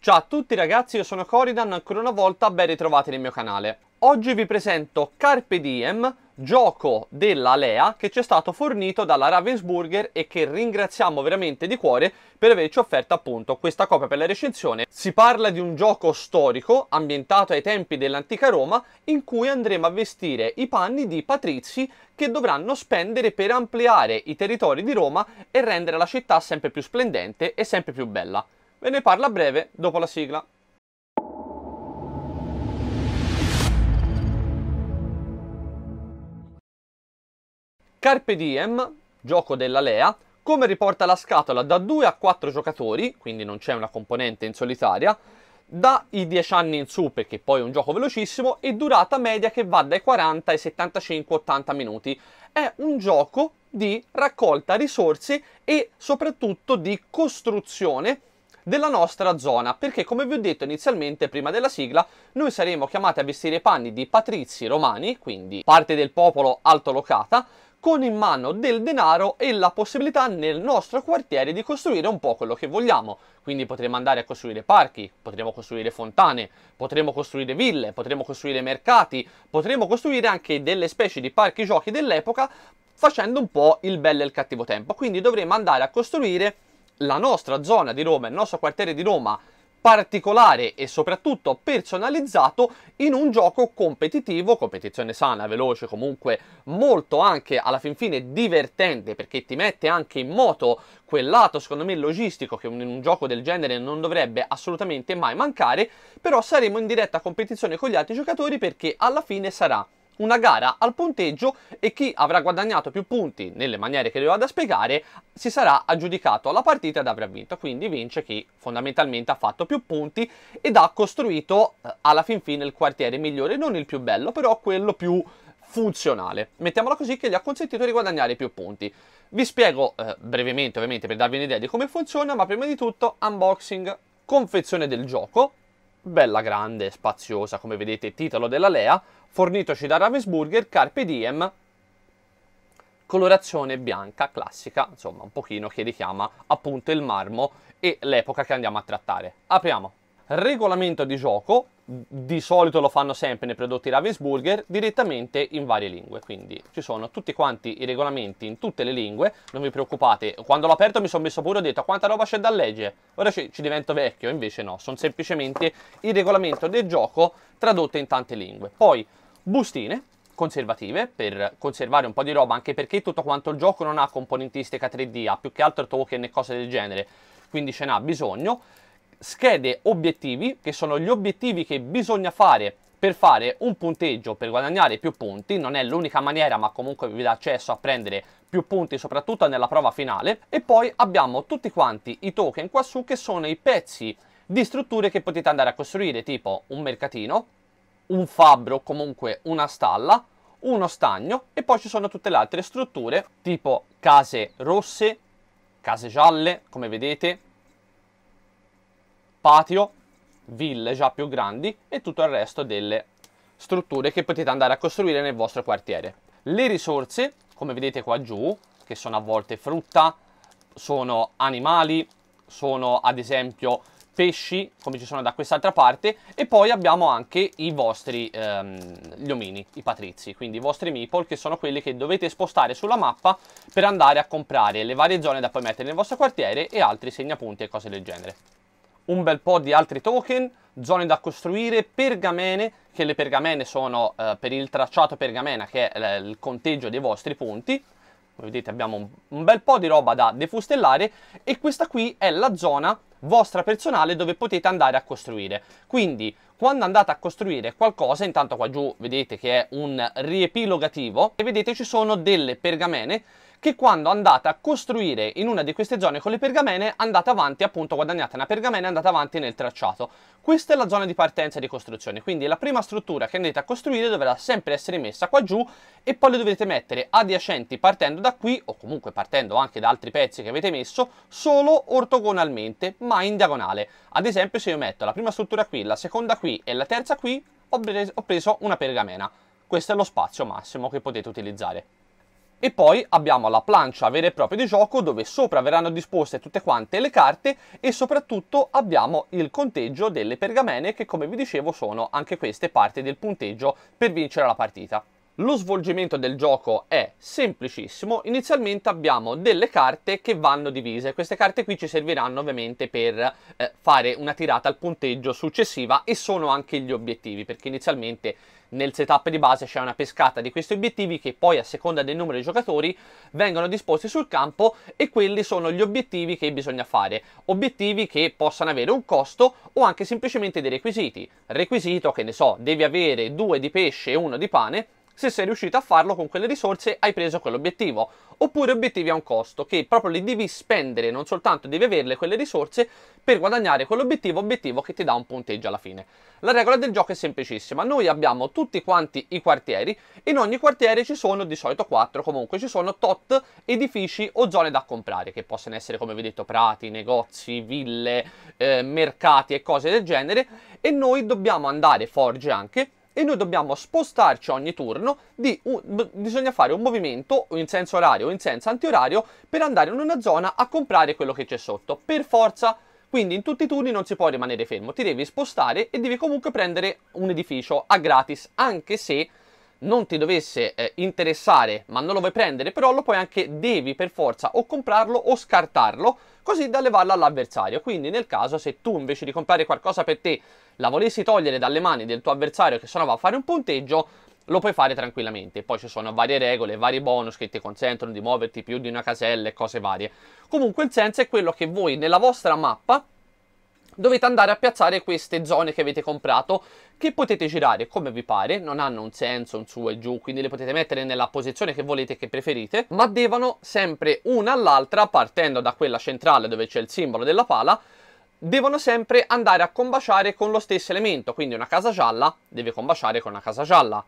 Ciao a tutti ragazzi, io sono Coridan, ancora una volta ben ritrovati nel mio canale. Oggi vi presento Carpe Diem, gioco della Lea che ci è stato fornito dalla Ravensburger e che ringraziamo veramente di cuore per averci offerto appunto questa copia per la recensione. Si parla di un gioco storico ambientato ai tempi dell'antica Roma in cui andremo a vestire i panni di patrizi che dovranno spendere per ampliare i territori di Roma e rendere la città sempre più splendente e sempre più bella. Ve ne parla a breve dopo la sigla. Carpe Diem, gioco della Lea, come riporta la scatola da 2 a 4 giocatori, quindi non c'è una componente in solitaria, dai 10 anni in su perché poi è un gioco velocissimo e durata media che va dai 40 ai 75-80 minuti. È un gioco di raccolta risorse e soprattutto di costruzione della nostra zona, perché come vi ho detto inizialmente prima della sigla, noi saremo chiamati a vestire i panni di patrizi romani, quindi parte del popolo altolocata, con in mano del denaro e la possibilità nel nostro quartiere di costruire un po' quello che vogliamo. Quindi potremo andare a costruire parchi, potremo costruire fontane, potremo costruire ville, potremo costruire mercati, potremo costruire anche delle specie di parchi giochi dell'epoca facendo un po' il bello e il cattivo tempo. Quindi dovremo andare a costruire la nostra zona di Roma, il nostro quartiere di Roma particolare e soprattutto personalizzato in un gioco competitivo, competizione sana, veloce, comunque molto anche alla fin fine divertente perché ti mette anche in moto quel lato secondo me logistico che in un gioco del genere non dovrebbe assolutamente mai mancare, però saremo in diretta competizione con gli altri giocatori perché alla fine sarà una gara al punteggio e chi avrà guadagnato più punti nelle maniere che vi vado a spiegare si sarà aggiudicato la partita ed avrà vinto. Quindi vince chi fondamentalmente ha fatto più punti ed ha costruito eh, alla fin fine il quartiere migliore, non il più bello, però quello più funzionale. Mettiamola così che gli ha consentito di guadagnare più punti. Vi spiego eh, brevemente ovviamente per darvi un'idea di come funziona, ma prima di tutto unboxing, confezione del gioco, bella grande spaziosa, come vedete titolo della Lea, fornitoci da Ravensburger, Carpe Diem, colorazione bianca classica, insomma un pochino che richiama appunto il marmo e l'epoca che andiamo a trattare. Apriamo. Regolamento di gioco, di solito lo fanno sempre nei prodotti Ravensburger direttamente in varie lingue quindi ci sono tutti quanti i regolamenti in tutte le lingue non vi preoccupate quando l'ho aperto mi sono messo pure ho detto ah, quanta roba c'è da leggere ora ci, ci divento vecchio invece no sono semplicemente il regolamento del gioco tradotto in tante lingue poi bustine conservative per conservare un po' di roba anche perché tutto quanto il gioco non ha componentistica 3D ha più che altro token e cose del genere quindi ce n'ha bisogno schede obiettivi, che sono gli obiettivi che bisogna fare per fare un punteggio per guadagnare più punti, non è l'unica maniera ma comunque vi dà accesso a prendere più punti soprattutto nella prova finale e poi abbiamo tutti quanti i token quassù, che sono i pezzi di strutture che potete andare a costruire tipo un mercatino, un fabbro comunque una stalla, uno stagno e poi ci sono tutte le altre strutture tipo case rosse, case gialle come vedete patio, ville già più grandi e tutto il resto delle strutture che potete andare a costruire nel vostro quartiere. Le risorse, come vedete qua giù, che sono a volte frutta, sono animali, sono ad esempio pesci, come ci sono da quest'altra parte, e poi abbiamo anche i vostri, ehm, gli omini, i patrizi, quindi i vostri meeple, che sono quelli che dovete spostare sulla mappa per andare a comprare le varie zone da poi mettere nel vostro quartiere e altri segnapunti e cose del genere un bel po' di altri token, zone da costruire, pergamene, che le pergamene sono eh, per il tracciato pergamena, che è eh, il conteggio dei vostri punti. Come vedete abbiamo un, un bel po' di roba da defustellare e questa qui è la zona vostra personale dove potete andare a costruire. Quindi quando andate a costruire qualcosa, intanto qua giù vedete che è un riepilogativo e vedete ci sono delle pergamene che quando andate a costruire in una di queste zone con le pergamene andate avanti, appunto guadagnate una pergamena e andate avanti nel tracciato. Questa è la zona di partenza di costruzione, quindi la prima struttura che andrete a costruire dovrà sempre essere messa qua giù e poi le dovrete mettere adiacenti partendo da qui o comunque partendo anche da altri pezzi che avete messo solo ortogonalmente ma in diagonale. Ad esempio se io metto la prima struttura qui, la seconda qui e la terza qui ho preso una pergamena. Questo è lo spazio massimo che potete utilizzare. E poi abbiamo la plancia vera e propria di gioco dove sopra verranno disposte tutte quante le carte e soprattutto abbiamo il conteggio delle pergamene che come vi dicevo sono anche queste parte del punteggio per vincere la partita. Lo svolgimento del gioco è semplicissimo, inizialmente abbiamo delle carte che vanno divise, queste carte qui ci serviranno ovviamente per eh, fare una tirata al punteggio successiva e sono anche gli obiettivi, perché inizialmente nel setup di base c'è una pescata di questi obiettivi che poi a seconda del numero di giocatori vengono disposti sul campo e quelli sono gli obiettivi che bisogna fare, obiettivi che possano avere un costo o anche semplicemente dei requisiti, requisito che ne so, devi avere due di pesce e uno di pane, se sei riuscito a farlo con quelle risorse hai preso quell'obiettivo. Oppure obiettivi a un costo, che proprio li devi spendere, non soltanto devi averle quelle risorse per guadagnare quell'obiettivo, obiettivo che ti dà un punteggio alla fine. La regola del gioco è semplicissima, noi abbiamo tutti quanti i quartieri, in ogni quartiere ci sono di solito 4, comunque ci sono tot edifici o zone da comprare, che possono essere come vi ho detto prati, negozi, ville, eh, mercati e cose del genere, e noi dobbiamo andare forge anche e noi dobbiamo spostarci ogni turno, di un, bisogna fare un movimento in senso orario o in senso antiorario per andare in una zona a comprare quello che c'è sotto, per forza. Quindi in tutti i turni non si può rimanere fermo, ti devi spostare e devi comunque prendere un edificio a gratis, anche se non ti dovesse eh, interessare ma non lo vuoi prendere, però lo puoi anche, devi per forza o comprarlo o scartarlo così da levarla all'avversario. Quindi nel caso se tu invece di comprare qualcosa per te la volessi togliere dalle mani del tuo avversario che sennò va a fare un punteggio, lo puoi fare tranquillamente. Poi ci sono varie regole, vari bonus che ti consentono di muoverti più di una casella e cose varie. Comunque il senso è quello che voi nella vostra mappa dovete andare a piazzare queste zone che avete comprato che potete girare come vi pare, non hanno un senso, un su e giù, quindi le potete mettere nella posizione che volete che preferite, ma devono sempre una all'altra, partendo da quella centrale dove c'è il simbolo della pala, devono sempre andare a combaciare con lo stesso elemento, quindi una casa gialla deve combaciare con una casa gialla.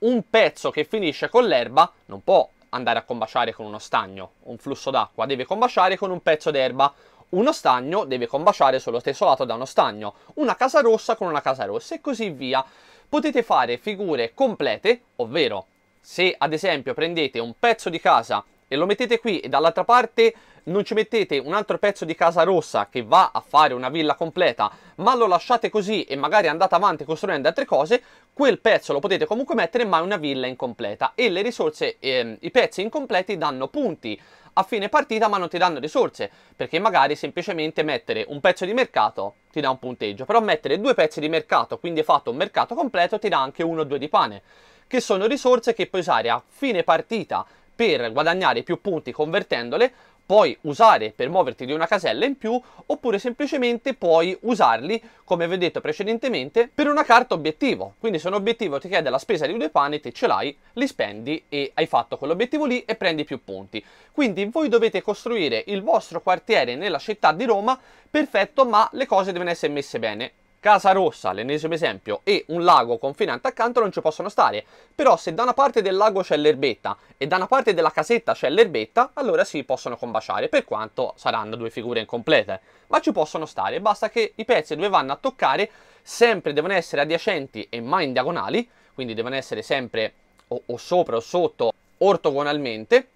Un pezzo che finisce con l'erba non può andare a combaciare con uno stagno, un flusso d'acqua, deve combaciare con un pezzo d'erba, uno stagno deve combaciare sullo stesso lato da uno stagno, una casa rossa con una casa rossa e così via. Potete fare figure complete, ovvero se ad esempio prendete un pezzo di casa e lo mettete qui e dall'altra parte non ci mettete un altro pezzo di casa rossa che va a fare una villa completa, ma lo lasciate così e magari andate avanti costruendo altre cose, quel pezzo lo potete comunque mettere, ma è una villa incompleta. E le risorse, ehm, i pezzi incompleti danno punti a fine partita, ma non ti danno risorse, perché magari semplicemente mettere un pezzo di mercato ti dà un punteggio, però mettere due pezzi di mercato, quindi fatto un mercato completo, ti dà anche uno o due di pane, che sono risorse che puoi usare a fine partita per guadagnare più punti convertendole puoi usare per muoverti di una casella in più oppure semplicemente puoi usarli, come vi ho detto precedentemente, per una carta obiettivo. Quindi se un obiettivo ti chiede la spesa di due pane, te ce l'hai, li spendi e hai fatto quell'obiettivo lì e prendi più punti. Quindi voi dovete costruire il vostro quartiere nella città di Roma perfetto, ma le cose devono essere messe bene. Casa Rossa, l'ennesimo esempio, e un lago confinante accanto non ci possono stare, però se da una parte del lago c'è l'erbetta e da una parte della casetta c'è l'erbetta, allora si sì, possono combaciare, per quanto saranno due figure incomplete, ma ci possono stare, basta che i pezzi dove vanno a toccare sempre devono essere adiacenti e mai in diagonali, quindi devono essere sempre o, o sopra o sotto ortogonalmente,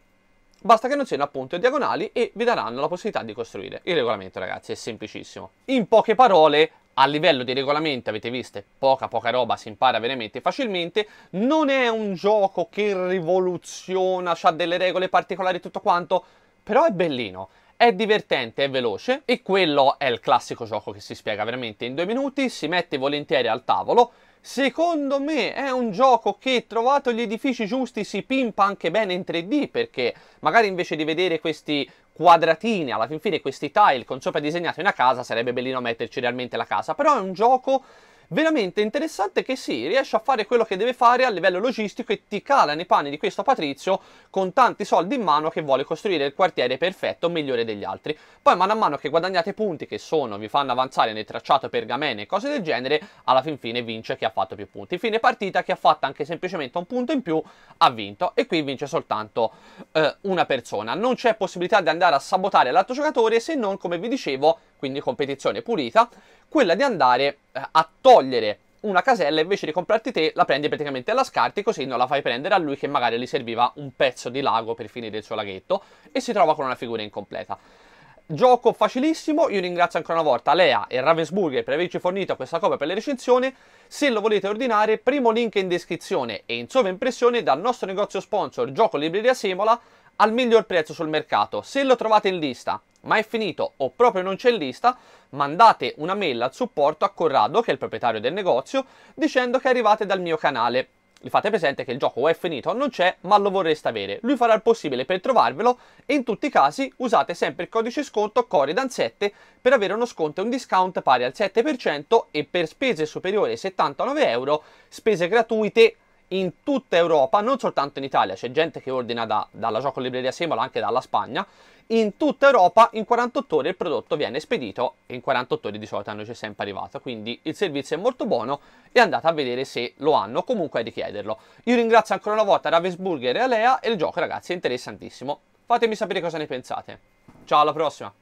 Basta che non siano appunto diagonali e vi daranno la possibilità di costruire. Il regolamento, ragazzi, è semplicissimo. In poche parole, a livello di regolamento avete visto poca poca roba si impara veramente facilmente non è un gioco che rivoluziona ha delle regole particolari e tutto quanto però è bellino è divertente, è veloce e quello è il classico gioco che si spiega veramente in due minuti, si mette volentieri al tavolo. Secondo me è un gioco che trovato gli edifici giusti si pimpa anche bene in 3D perché magari invece di vedere questi quadratini, alla fin fine questi tile con sopra disegnato una casa, sarebbe bellino metterci realmente la casa, però è un gioco veramente interessante che sì, riesce a fare quello che deve fare a livello logistico e ti cala nei panni di questo Patrizio con tanti soldi in mano che vuole costruire il quartiere perfetto, migliore degli altri. Poi man mano che guadagnate punti che sono, vi fanno avanzare nel tracciato pergamene e cose del genere, alla fin fine vince chi ha fatto più punti. Fine partita, chi ha fatto anche semplicemente un punto in più ha vinto e qui vince soltanto eh, una persona. Non c'è possibilità di andare a sabotare l'altro giocatore se non, come vi dicevo, quindi competizione pulita, quella di andare eh, a togliere una casella invece di comprarti te la prendi praticamente alla scarti così non la fai prendere a lui che magari gli serviva un pezzo di lago per finire il suo laghetto e si trova con una figura incompleta. Gioco facilissimo, io ringrazio ancora una volta Lea e Ravensburger per averci fornito questa copia per le recensioni. Se lo volete ordinare, primo link in descrizione e in sovraimpressione dal nostro negozio sponsor Gioco Libreria Semola al miglior prezzo sul mercato. Se lo trovate in lista, ma è finito o proprio non c'è in lista, mandate una mail al supporto a Corrado, che è il proprietario del negozio, dicendo che arrivate dal mio canale. Gli fate presente che il gioco o è finito, o non c'è, ma lo vorreste avere. Lui farà il possibile per trovarvelo e in tutti i casi usate sempre il codice sconto Coridan7 per avere uno sconto e un discount pari al 7% e per spese superiori ai 79 euro, spese gratuite in tutta Europa, non soltanto in Italia, c'è gente che ordina da, dalla Gioco Libreria Semola, anche dalla Spagna, in tutta Europa in 48 ore il prodotto viene spedito e in 48 ore di solito a noi c'è sempre arrivato, quindi il servizio è molto buono e andate a vedere se lo hanno, comunque a richiederlo. Io ringrazio ancora una volta Ravensburger e Alea e il gioco ragazzi è interessantissimo, fatemi sapere cosa ne pensate. Ciao alla prossima!